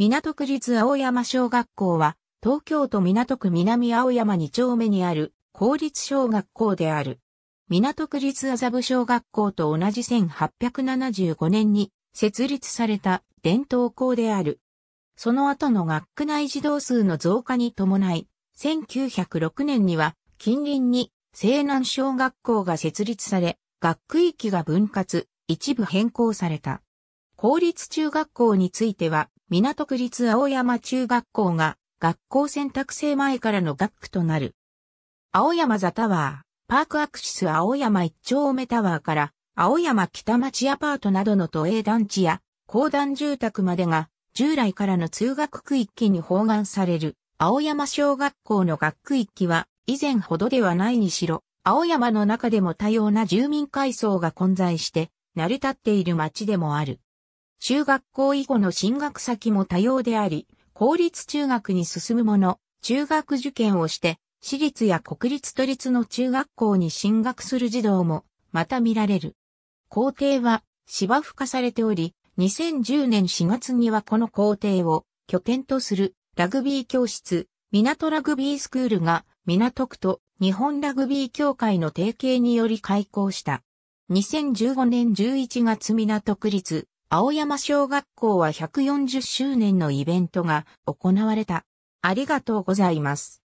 港区立青山小学校は、東京都港区南青山2丁目にある公立小学校である。港区立麻布小学校と同じ1875年に設立された伝統校である。その後の学区内児童数の増加に伴い、1906年には近隣に西南小学校が設立され、学区域が分割、一部変更された。公立中学校については、港区立青山中学校が学校選択制前からの学区となる。青山座タワー、パークアクシス青山一丁目タワーから、青山北町アパートなどの都営団地や、公団住宅までが、従来からの通学区域に包含される、青山小学校の学区域は、以前ほどではないにしろ、青山の中でも多様な住民階層が混在して、成り立っている町でもある。中学校以後の進学先も多様であり、公立中学に進む者、中学受験をして、私立や国立都立の中学校に進学する児童も、また見られる。校庭は芝生化されており、2010年4月にはこの校庭を拠点とするラグビー教室、港ラグビースクールが港区と日本ラグビー協会の提携により開校した。2015年11月港区立青山小学校は140周年のイベントが行われた。ありがとうございます。